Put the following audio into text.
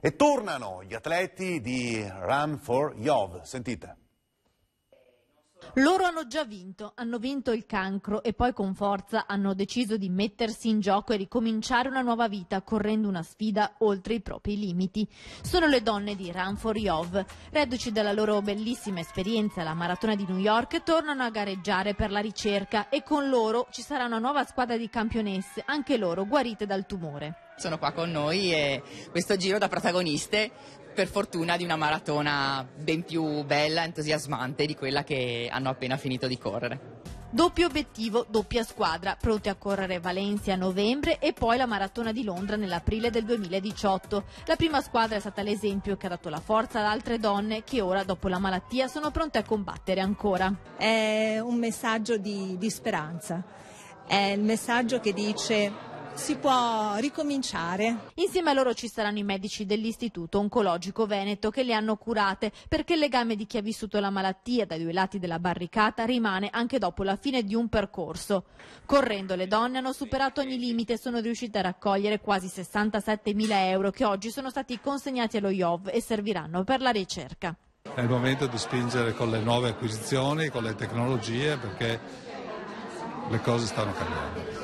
E tornano gli atleti di Run for Yov, sentite. Loro hanno già vinto, hanno vinto il cancro e poi con forza hanno deciso di mettersi in gioco e ricominciare una nuova vita correndo una sfida oltre i propri limiti. Sono le donne di Run for Yov. Reduci dalla loro bellissima esperienza alla maratona di New York, tornano a gareggiare per la ricerca e con loro ci sarà una nuova squadra di campionesse, anche loro guarite dal tumore sono qua con noi e questo giro da protagoniste per fortuna di una maratona ben più bella, entusiasmante di quella che hanno appena finito di correre. Doppio obiettivo, doppia squadra, pronti a correre Valencia a novembre e poi la maratona di Londra nell'aprile del 2018. La prima squadra è stata l'esempio che ha dato la forza ad altre donne che ora, dopo la malattia, sono pronte a combattere ancora. È un messaggio di, di speranza, è il messaggio che dice si può ricominciare. Insieme a loro ci saranno i medici dell'Istituto Oncologico Veneto che le hanno curate perché il legame di chi ha vissuto la malattia dai due lati della barricata rimane anche dopo la fine di un percorso. Correndo le donne hanno superato ogni limite e sono riuscite a raccogliere quasi 67 mila euro che oggi sono stati consegnati allo IOV e serviranno per la ricerca. È il momento di spingere con le nuove acquisizioni, con le tecnologie perché le cose stanno cambiando.